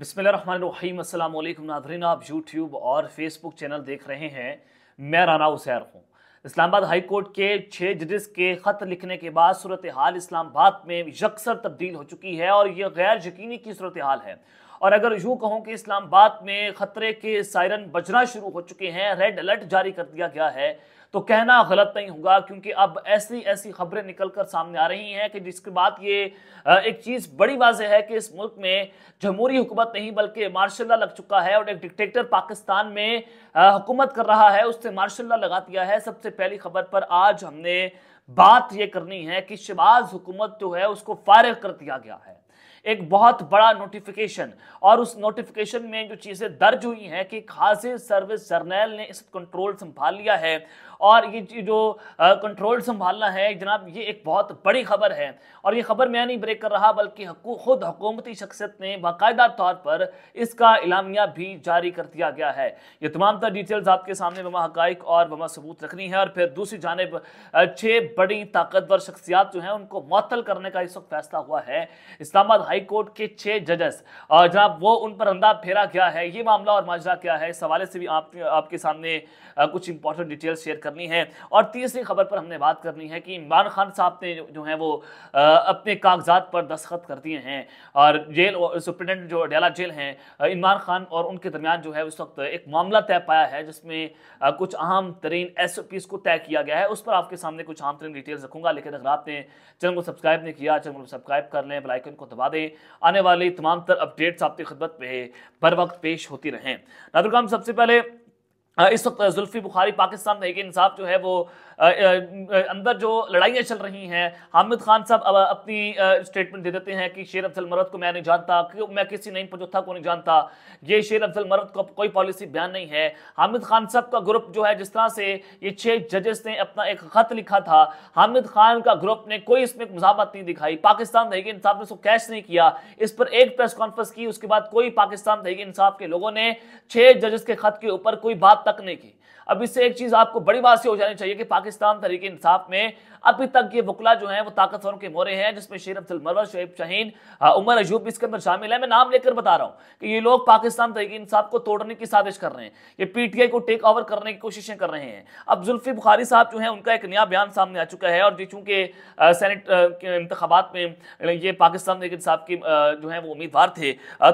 बिसमीम नाजरीन नादरीन आप यूट्यूब और फेसबुक चैनल देख रहे हैं मैं राना उसैर हूँ इस्लामाबाद हाई कोर्ट के छः जजिस के ख़त लिखने के बाद सूरत हाल इस्लामाबाद में यकसर तब्दील हो चुकी है और यह गैर यकीनी की सूरत हाल है और अगर यूँ कहूँ कि इस्लामाबाद में ख़तरे के सायरन बजना शुरू हो चुके हैं रेड अलर्ट जारी कर दिया गया है तो कहना गलत नहीं होगा क्योंकि अब ऐसी ऐसी खबरें निकलकर सामने आ रही हैं कि जिसके बाद ये एक चीज़ बड़ी वाजह है कि इस मुल्क में जमहूरी हुकूमत नहीं बल्कि मार्शाला लग चुका है और एक डिक्टेटर पाकिस्तान में हुकूमत कर रहा है उसने मार्शाला लगा दिया है सबसे पहली खबर पर आज हमने बात यह करनी है कि शिबाज हुकूमत जो है उसको फारग कर दिया गया है एक बहुत बड़ा नोटिफिकेशन और उस नोटिफिकेशन में जो चीज़ें दर्ज हुई हैं कि खासे सर्विस जर्नैल ने इस कंट्रोल संभाल लिया है और ये जो कंट्रोल संभालना है जनाब ये एक बहुत बड़ी खबर है और ये खबर मैं नहीं ब्रेक कर रहा बल्कि खुद हुकूमती शख्सियत ने बाकायदा तौर पर इसका इलामिया भी जारी कर दिया गया है ये तमाम तर डिटेल्स आपके सामने बमा हक और बमा सबूत रखनी है और फिर दूसरी जानब छः बड़ी ताकतवर शख्सियात जो हैं उनको मअतल करने का इस वक्त फैसला हुआ है इस्लामाबाद कोर्ट के छह जजेस जहां वो उन पर अंदा फेरा गया है ये मामला और माजरा क्या है इस हवाले से भी आप, आपके सामने कुछ इंपॉर्टेंट डिटेल शेयर करनी है और तीसरी खबर पर हमने बात करनी है कि इमरान खान साहब ने जो है वो अपने कागजात पर दस्तखत कर दिए हैं और जेल सुप्रिंटेंडेंट जो अडयाला जेल हैं इमरान खान और उनके दरमियान जो है उस वक्त एक मामला तय पाया है जिसमें कुछ अहम तरीन एस को तय किया गया है उस पर आपके सामने कुछ अहम तरीन डिटेल्स रखूंगा लेकिन अगर आपने चैनल को सब्सक्राइब नहीं किया चैनल को सब्सक्राइब कर लें बेलाइकन को दबा दें हमारे आने वाली तमाम तर अपडेट्स आपकी खिदमत में बर वक्त पेश होती रहें नादुर सबसे पहले इस वक्त जुल्फी बुखारी पाकिस्तान तहरीक इंसाफ जो है वो अंदर जो लड़ाइयाँ चल रही हैं हामिद खान साहब अब अपनी स्टेटमेंट दे देते हैं कि शेर अफजल मरद को मैं नहीं जानता कि मैं किसी नई पजोथा को नहीं जानता ये शेर अफजल मरद को कोई पॉलिसी बयान नहीं है हामिद खान साहब का ग्रुप जो है जिस तरह से ये छः जजेस ने अपना एक खत लिखा था हामिद खान का ग्रुप ने कोई इसमें मुजामत नहीं दिखाई पाकिस्तान तहरीक इंसाफ ने उसको कैश नहीं किया इस पर एक प्रेस कॉन्फ्रेंस की उसके बाद कोई पाकिस्तान तहरीक इंसाफ के लोगों ने छः जजेस के खत के ऊपर कोई बात तकने की अब इससे एक चीज आपको बड़ी बात से हो जानी चाहिए कि पाकिस्तान तरीके इंसाफ में अभी तक ये बुकला जो है वो ताकतवरों के मोरे हैं जिसमें शेर अब्दुल मरवर शेब शाहीन हाँ, उमर अजूब इसके अंदर शामिल है मैं नाम लेकर बता रहा हूं कि ये लोग पाकिस्तान तरीके इंसाफ को तोड़ने की साजिश कर रहे हैं ये पीटीआई को टेक ओवर करने की कोशिशें कर रहे हैं अब जुल्फी बुखारी साहब जो है उनका एक नया बयान सामने आ चुका है और चूंकि सेनेट इंतबात में ये पाकिस्तान तरीके इंसाफ की जो है वो उम्मीदवार थे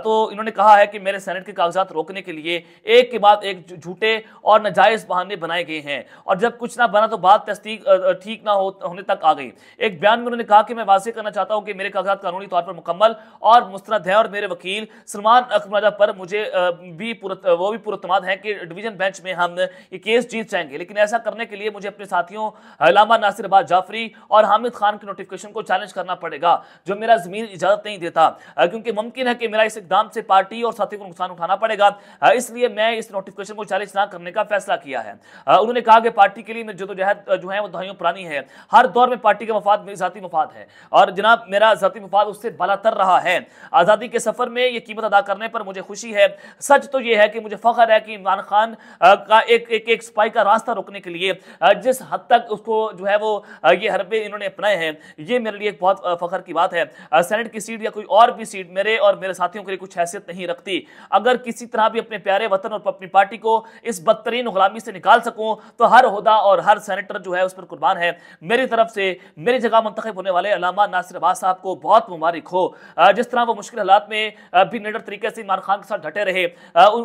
तो इन्होंने कहा है कि मेरे सेनेट के कागजात रोकने के लिए एक के बाद एक झूठे और नजायज नाजायज बहाने बनाए गए हैं और जब कुछ ना बना तो बात तस्दीक ठीक ना हो, होने तक आ गई एक बयान में उन्होंने कहा कि मैं वाजे करना चाहता हूँ कि मेरे कागजात कानूनी तौर पर मुकम्मल और मुस्तरद है और मेरे वकील सलमान अखमराजा पर मुझे भी वो भी पुरतमाद है कि डिवीजन बेंच में हम ये केस जीत जाएंगे लेकिन ऐसा करने के लिए मुझे अपने साथियों लामा नासिर अब्बास जाफरी और हामिद खान के नोटिफिकेशन को चैलेंज करना पड़ेगा जो मेरा जमीन इजाजत नहीं देता क्योंकि मुमकिन है कि मेरा इस इकदाम से पार्टी और साथियों को नुकसान उठाना पड़ेगा इसलिए मैं इस नोटिफिकेशन को चैलेंज ना करने का फैसला किया किया है उन्होंने कहा कि पार्टी के लिए जदोजहद जो तो है वो दहाइयों पुरानी है हर दौर में पार्टी का मफाद मेरी ज़ाती मफाद है और जनाब मेरा ज़ाती मफाद उससे बलातर रहा है आज़ादी के सफ़र में ये कीमत अदा करने पर मुझे खुशी है सच तो ये है कि मुझे फ़ख्र है कि इमरान खान का एक एक एक स्पाई का रास्ता रोकने के लिए जिस हद तक उसको जो है वो ये हरबे इन्होंने अपनाए हैं ये मेरे लिए एक बहुत फ़ख्र की बात है सेनेट की सीट या कोई और भी सीट मेरे और मेरे साथियों के लिए कुछ हैसियत नहीं रखती अगर किसी तरह भी अपने प्यारे वतन और अपनी पार्टी को इस बदतरीन गुलामी से निकाल सकूं तो हर होदा और हर सेनेटर जो है उस पर कुर्बान है मेरी तरफ से मेरी जगह मंतखब होने वाले अलामा नासिर अब्बास साहब को बहुत मुबारक हो जिस तरह वो मुश्किल हालात में भी निडर तरीके से इमरान खान के साथ डटे रहे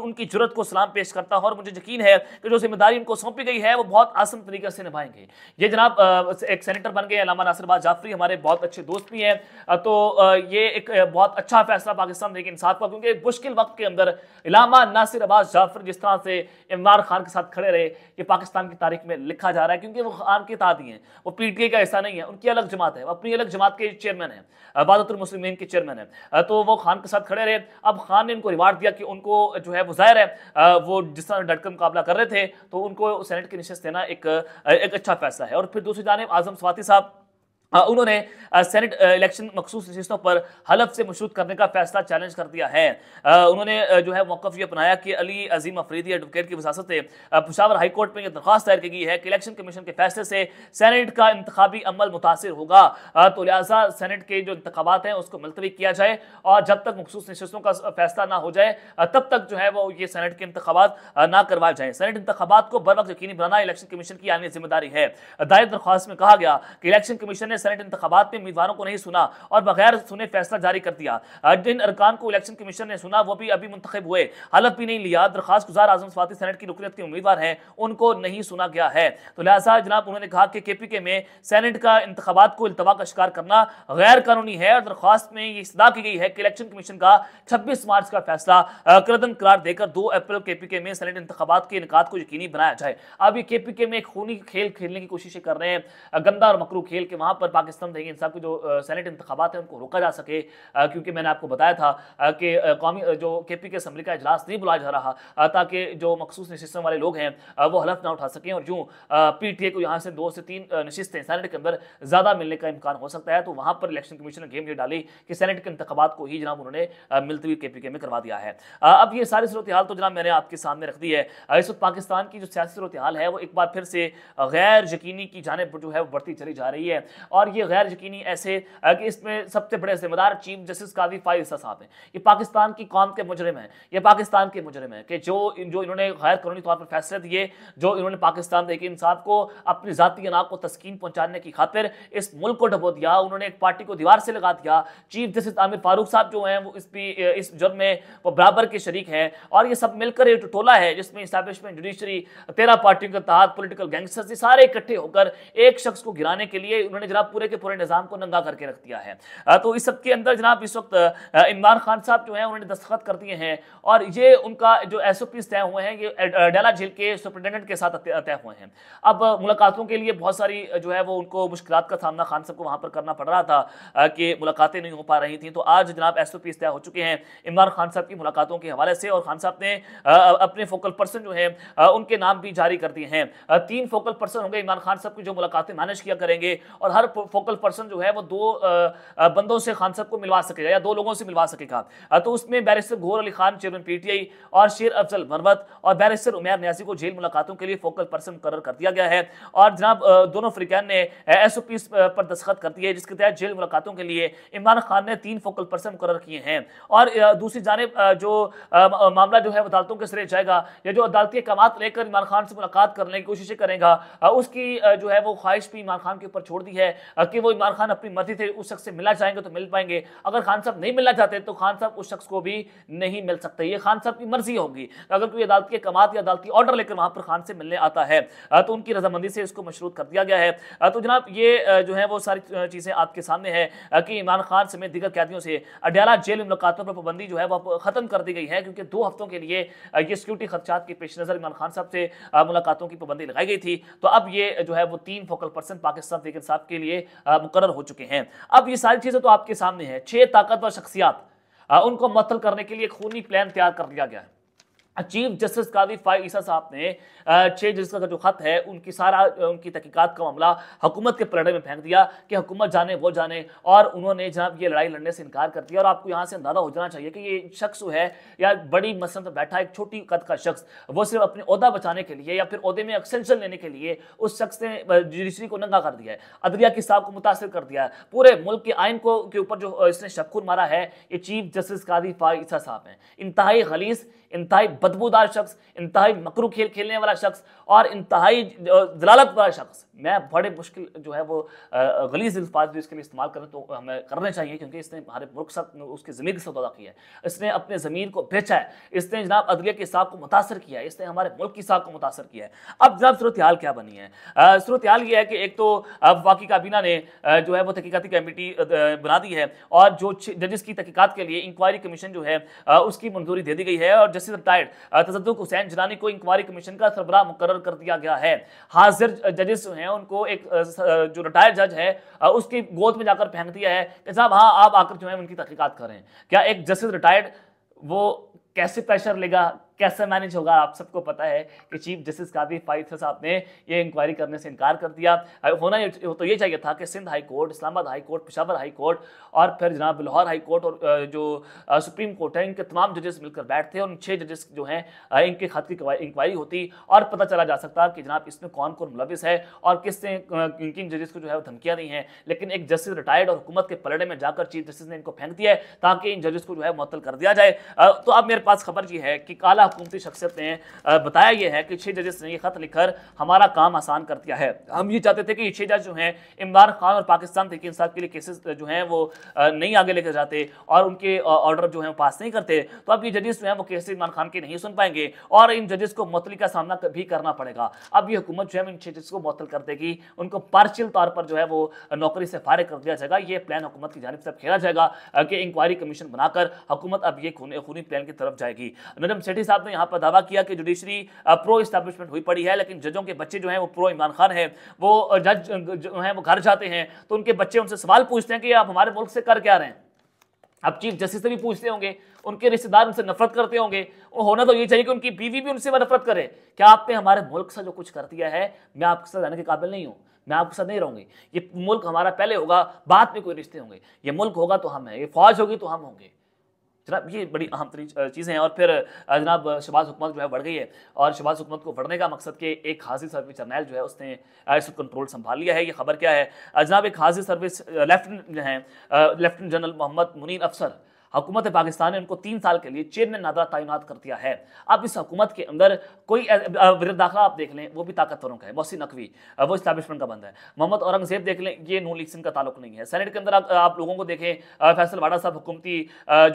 उनकी जरूरत को सलाम पेश करता हूँ और मुझे यकीन है कि जो जिम्मेदारी उनको सौंपी गई है वो बहुत आसम तरीके से निभाएंगे ये जनाब एक सेनेटर बन गए अलामा नासिर अब्बास जाफरी हमारे बहुत अच्छे दोस्त भी हैं तो ये एक बहुत अच्छा फैसला पाकिस्तान देगी इंसाफ का क्योंकि मुश्किल वक्त के अंदर इलामा नासिर अब्बास जाफरी जिस तरह से इमरान खान के साथ खड़े में रहे ये पाकिस्तान की तारीख में लिखा जा रहा है क्योंकि वो खान के ताद ही हैं वो पीटीए का ऐसा नहीं है उनकी अलग जमात है अपनी अलग जमात के चेयरमैन है बादतुल मुस्लिमीन के चेयरमैन है तो वो खान के साथ खड़े रहे अब खान ने इनको रिवार्ड दिया कि उनको जो है वो जाहिर है वो जिस तरह डट कर मुकाबला कर रहे थे तो उनको सेनेट की नशस्त देना एक, एक अच्छा फैसला है और फिर दूसरी जानब आजम स्वाति साहब हाँ, उन्होंने सेनेट इलेक्शन मखसूस नशस्तों पर हलफ से मशरूद करने का फैसला चैलेंज कर दिया है उन्होंने जो है मौकफ ये अपनाया कि अली अजीम अफरीदी एडवोकेट की वसासत से पिशावर हाईकोर्ट में यह दरख्वास्त दायर की गई है कि इलेक्शन कमीशन के फैसले से सैनेट का इंतबी अमल मुतासर होगा तो लिहाजा सैनेट के जो इंतबात हैं उसको मुलतवी किया जाए और जब तक मखसूस नशस्तों का फैसला ना हो जाए तब तक जो है वो ये सैनेट के इंतबात ना करवाए जाए सैनेट इंतबात को बर वक्त यकीनी बनाना इलेक्शन कमीशन की आनी जिम्मेदारी है दायर दरख्वास्त में कहा गया कि इलेक्शन कमीशन ने सेनेट इंतबात में उम्मीदवारों को नहीं सुना और बगैर सुने फैसला जारी कर दिया जिन अरकान को इलेक्शन कमीशन ने सुना वो भी अभी मुंतब हुए हलफ भी नहीं लिया दरखास्त गुजार आजम स्वाति सेनेट की रुकियत के उम्मीदवार हैं उनको नहीं सुना गया है तो लिहाजा जनाब उन्होंने कहा कि के पी के में सैनेट का इंतबात को अल्तवा का शिकार करना गैर कानूनी है और दरख्वास्त में ये इस्तः की गई है कि इलेक्शन कमीशन का छब्बीस मार्च का फैसला करदन करार देकर दो अप्रैल के पी के में सैनेट इंतबात के इनकाद को यकीनी बनाया जाए अब ये के पी के में एक खूनी खेल खेलने की कोशिशें कर रहे हैं गंदा और मकरू खेल के वहां पर पाकिस्तान तहरीक इंसाफ के जो सैनेट इंतबात हैं उनको रोका जा सके क्योंकि मैंने आपको बताया था कि कौमी जो के पी के असम्बली का अजलास नहीं बुलाया जा रहा ताकि जो मखसूस नशस्तों वाले लोग हैं वो हलफ ना उठा सकें और यूँ पी टी ए को यहाँ से दो से तीन नशस्तें सैनेट के अंदर ज़्यादा मिलने का इम्कान हो सकता है तो वहाँ पर इलेक्शन कमीशन ने गेम ये डाली कि सैनेट के इंतबात को ही जनाब उन्होंने मिलतवी के पी के में करवा दिया है अब ये सारी सूरत हाल तो जनाब मैंने आपके सामने रख दी है इस वक्त पाकिस्तान की जो सियासी सूरत हाल है वो एक बार फिर से गैर यकीनी की जानब जो है वो बढ़ती चली जा रही है और और ये गैर यकीनी ऐसे कि इसमें सबसे बड़े जिम्मेदार चीफ जस्टिस काजी फाइज साहब हैं ये पाकिस्तान की कौम के मुजरम हैं ये पाकिस्तान के मुजरम हैं कि जो जो इन्होंने गैर कानूनी तौर पर फैसले दिए जो इन्होंने पाकिस्तान तहकी इंसाफ को अपनी ज़ाती अनाब को तस्किन पहुँचाने की खातिर इस मुल्क को डबो दिया उन्होंने एक पार्टी को दीवार से लगा दिया चीफ जस्टिस आमिर फारूक साहब जो हैं वो इस भी इस जुर्म में वो बराबर के शरीक हैं और ये सब मिलकर एक टोला है जिसमें इस्टेबलिशमेंट जुडिशरी तेरह पार्टियों के तहत पोलिटिकल गैंगस्टर्स ये सारे इकट्ठे होकर एक शख्स को गिराने के लिए उन्होंने जरा पूरे के पूरे निज़ाम को नंगा करके रख दिया है तो इस सबके अंदर जनाब इस वक्त इमरान खान साहब जो है उन्होंने दस्तखत कर दिए हैं और ये उनका जो एस ओ पीज तय हुए हैं ये डेला जेल के सुप्रिटेंडेंट के साथ तय हुए हैं अब मुलाकातों के लिए बहुत सारी जो है वो उनको मुश्किल का सामना खान साहब को वहाँ पर करना पड़ रहा था कि मुलाकातें नहीं हो पा रही थी तो आज जनाब एस ओ पीज तय हो चुके हैं इमरान खान साहब की मुलाकातों के हवाले से और खान साहब ने अपने फोकल पर्सन जो है उनके नाम भी जारी कर दिए हैं तीन फोकल पर्सन होंगे इमरान खान साहब की जो मुलाकातें मैनेज किया करेंगे और हर फोकल पर्सन जो है वो दो बंदों से खान साहब को मिलवा सकेगा या दो लोगों से मिलवा सकेगा तो उसमें बैरिस्टर घोर अली खान चेयरमैन पीटीआई और शेर अफजल मरमत और बैरिस्टर उमैर न्यासी को जेल मुलाकातों के लिए फोकल पर्सन मुकर कर दिया गया है और जनाब दोनों अफ्रीकन ने एस ओ पर दस्खत कर दिए है जिसके तहत जेल मुलाकातों के लिए इमरान खान ने तीन फोकल पर्सन मुकर किए हैं और दूसरी जानब जो मामला जो है अदालतों के सिरे जाएगा या जो अदालती अहकाम लेकर इमरान खान से मुलाकात करने की कोशिशें करेगा उसकी जो है वो ख्वाहिश भी इमरान खान के ऊपर छोड़ दी है कि वो इमरान खान अपनी मर्जी से उस शख्स से मिलना चाहेंगे तो मिल पाएंगे अगर खान साहब नहीं मिलना चाहते तो खान साहब उस शख्स को भी नहीं मिल सकते ये खान साहब की मर्जी होगी अगर कोई अदालत के कमात या अदालती ऑर्डर लेकर वहां पर खान से मिलने आता है तो उनकी रजामंदी से इसको मशरूत कर दिया गया है तो जनाब ये जो है वो सारी चीज़ें आपके सामने है कि इमरान खान समेत दीगर कैदियों से अडयाला जेल मुलाकातों पर पाबंदी जो है वह खत्म कर दी गई है क्योंकि दो हफ्तों के लिए ये सिक्योरिटी खदशात के पेश नज़र इमरान खान साहब से मुलाकातों की पाबंदी लगाई गई थी तो अब ये जो है वो तीन फोकल पर्सन पाकिस्तान तहरीक इंसाफ के लिए लिए मुकर हो चुके हैं अब ये सारी चीज़ें तो आपके सामने है छह ताकतवर शख्सियात उनको मतल करने के लिए खूनी प्लान तैयार कर लिया गया है चीफ जस्टिस काजी फाई ईसा साहब ने छः जस्टिस का जो खत है उनकी सारा उनकी तहकीकत का मामला हुकूमत के पलड़े में फेंक दिया कि हुकूमत जाने वो जाने और उन्होंने जनाब ये लड़ाई लड़ने से इनकार कर दिया और आपको यहाँ से अंदाजा हो जाना चाहिए कि ये शख्स है या बड़ी मसल पर बैठा एक छोटी कद का शख्स वो सिर्फ अपने अहदा बचाने के लिए या फिर अहदे में एक्सटेंशन लेने के लिए उस शख्स ने जुडिशरी को नंगा कर दिया है अदलिया की साहब को मुतासर कर दिया है पूरे मुल्क के आइन को के ऊपर जो इसने शखुर मारा है ये चीफ जस्टिस कादी फाई ईसा साहब हैं इंतहाई खलीस इंतहाई बदबूदार शख्स इंतहाई मकरू खेल खेलने वाला शख्स और इंतहाई जलालत वाला शख्स मैं बड़े मुश्किल जो है वो गलीज अल्फाज भी इसके लिए इस्तेमाल करें तो हमें करने चाहिए क्योंकि इसने हमारे मुल्क साथ उसकी ज़मीन के सौदा किया है इसने अपने ज़मीन को बेचा है इसने जनाब अदलिया के हिसाब को मुतासर किया है इसने हमारे मुल्क की हिसाब को मुतासर किया है अब जनाब सूरत हाल क्या बनी है सूरत हाल यह है कि एक तो वाकई काबीना ने जो है वो तहकीकती कमेटी बना दी है और जो जजिस की तहकीकत के लिए इंक्वायरी कमीशन जो है उसकी मंजूरी दे दी गई है और जस्टिस रिटायर्ड हुसैन को इंक्वायरी कमीशन का सरबराह मुकर कर दिया गया है हाजिर जजेस हैं उनको एक जो रिटायर्ड जज है उसकी गोद में जाकर फेंक दिया है कि तो साहब हाँ आप आकर जो है उनकी तहकीकत करें क्या एक जस्टिस रिटायर्ड वो कैसे प्रेशर लेगा कैसे मैनेज होगा आप सबको पता है कि चीफ जस्टिस फाइव थे साहब ने यह इंक्वायरी करने से इनकार कर दिया होना तो ये चाहिए था कि Sindh high court Islamabad high court Peshawar high court और फिर जनाब लाहौर हाई कोर्ट और जो सुप्रीम कोर्ट है इनके तमाम जजेस मिलकर बैठते और उन छह जजेस जो हैं इनके खत की इंक्वायरी होती और पता चला जा सकता कि जनाब इसमें कौन कौन मुलविस है और किसने किन जजेस को जो है वो धमकियाँ दी हैं लेकिन एक जस्टिस रिटायर्ड और हुकूमत के पलड़े में जाकर चीफ जस्टिस ने इनको फेंक दिया है ताकि इन जजेस को जो है मुतल कर दिया जाए तो अब मेरे पास खबर यह है कि काला हुकूमती शख्सियत ने बताया यह है कि छह जजेस ने यह खत लिखकर हमारा काम आसान कर दिया है हम ये चाहते थे कि ये छः जज जो हैं इमरान खान और पाकिस्तान तहरीक इंसाफ के लिए केसेस जो हैं वो नहीं आगे लेकर जाते और उनके ऑर्डर जो है पास नहीं करते तो अब ये जजेस जो हैं वो केसेस इमरान खान के नहीं सुन पाएंगे और इन जजेस को मतली का सामना भी करना पड़ेगा अब ये हुकूमत जो है इन छह जजेस को मतल कर देगी उनको पार्शियल तौर पर जो है वो नौकरी से फारिग कर दिया जाएगा ये प्लान हुकूमत की जानब से खेला जाएगा कि इंक्वायरी कमीशन बनाकर हुकूमत अब ये खूनी प्लान की तरफ जाएगी नजम सेठी साहब साहब ने यहाँ पर दावा किया कि जुडिशरी प्रो इस्टेब्लिशमेंट हुई पड़ी है लेकिन जजों के बच्चे जो हैं वो प्रो इमरान खान है वो जज जो हैं वो घर जाते हैं तो उनके बच्चे उनसे सवाल पूछते हैं कि आप हमारे मुल्क से कर क्या रहे हैं अब चीफ जस्टिस से भी पूछते होंगे उनके रिश्तेदार उनसे नफरत करते होंगे होना तो ये चाहिए कि उनकी बीवी भी उनसे नफरत करे क्या आपने हमारे मुल्क से जो कुछ कर दिया है मैं आपके साथ रहने के काबिल नहीं हूँ मैं आपके साथ नहीं रहूंगी ये मुल्क हमारा पहले होगा बाद में कोई रिश्ते होंगे ये मुल्क होगा तो हम हैं ये फौज होगी तो हम होंगे जनाब ये बड़ी अहम तरीन चीज़ें हैं और फिर जनाब शबाज हुकूमत जो है बढ़ गई है और शबाज हुकूमत को बढ़ने का मकसद कि एक हाजिर सर्विस जर्नैल जो है उसने इस कंट्रोल संभाल लिया है ये खबर क्या है जनाब एक हाजिर सर्विस लेफ्टिनेंट जो है लेफ्टिनेंट जनरल मोहम्मद मुनीन अफसर हुकूमत पाकिस्तान ने उनको तीन साल के लिए चेन में नादरा तैनात कर दिया है अब इस हुकूमत के अंदर कोई विरद दाखिला आप देख लें वो भी ताकतवरों का है मोहसिन नकवी वो इस्टेबलिशमेंट का बंद है मोहम्मद औरंगजेब देख लें ये नू लीग का ताल्लुक नहीं है सैनेट के अंदर आप, आप लोगों को देखें फैसल वाडा साहब हुकूमती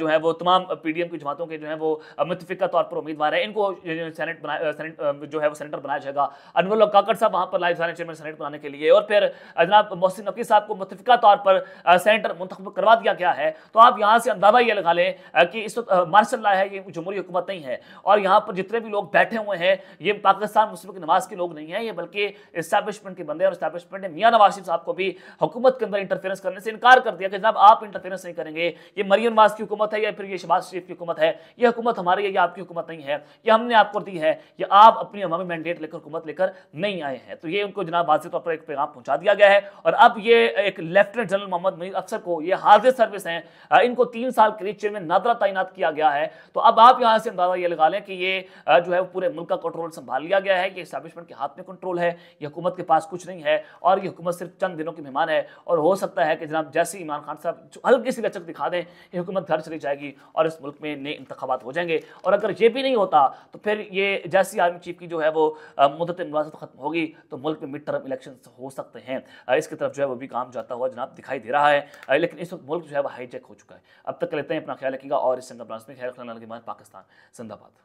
जो है वो तमाम एम की जमातों के जो है वो मुतफिका तौर पर उम्मीदवार है इनको सैनेट बनाया जो है वो सेनेटर बनाया जाएगा अनवर काकड़ साहब वहाँ पर लाइफ सारे चेयरमैन सेनेट बनाने के लिए और फिर जनाब मोहसिन नकवी साहब को मुतफिका तौर पर सेनेटर मुंतब करवा दिया गया है तो आप यहाँ से अंदाजा ये लगा लें कि इस वक्त तो मार्शल है ये जमहूरी हुकूमत नहीं है और यहाँ पर जितने भी लोग बैठे हुए हैं ये पाकिस्तान मुस्लिम की नमाज के लोग नहीं है ये बल्कि इस्टेब्लिशमेंट के बंदे और इस्टेब्लिशमेंट ने मियाँ नवाज शरीफ साहब को भी हुकूमत के अंदर इंटरफेरेंस करने से इनकार कर दिया कि जनाब आप इंटरफेरेंस नहीं करेंगे ये मरी नवाज की हुकूमत है या फिर ये शहबाज शरीफ की हुकूमत है ये हुकूमत हमारी है या आपकी हुकूमत नहीं है ये हमने आपको दी है या आप अपनी हमारी मैंडेट लेकर हुकूमत लेकर नहीं आए हैं तो ये उनको जनाब वाजे तौर पर एक पैगाम पहुँचा दिया गया है और अब ये एक लेफ्टिनेंट जनरल मोहम्मद मनीर अफसर को ये हाजिर सर्विस हैं इनको तीन साल क्रीज में नादरा तो तैनात किया गया है तो अब आप यहां से अंदाजा ये लगा लें कि ये जो है पूरे मुल्क का कंट्रोल संभाल लिया गया है ये स्टैब्लिशमेंट के हाथ में कंट्रोल है ये हुकूमत के पास कुछ नहीं है और ये हुकूमत सिर्फ चंद दिनों के मेहमान है और हो सकता है कि जनाब जैसे इमरान खान साहब हल्की सी लचक दिखा दें ये हुकूमत घर चली जाएगी और इस मुल्क में नए इंतबात हो जाएंगे और अगर ये भी नहीं होता तो फिर ये जैसी आर्मी चीफ की जो है वो मुदत मुलाजत खत्म होगी तो मुल्क में मिड टर्म इलेक्शन हो सकते हैं इसकी तरफ जो है वो भी काम जाता हुआ जनाब दिखाई दे रहा है लेकिन इस वक्त मुल्क जो है वो हाईजेक हो चुका है अब तक के लेते हैं अपना ख्याल रखिएगा और इस चंदा ब्रांच में खैर खिलाना के बाद पाकिस्तान जिंदाबाद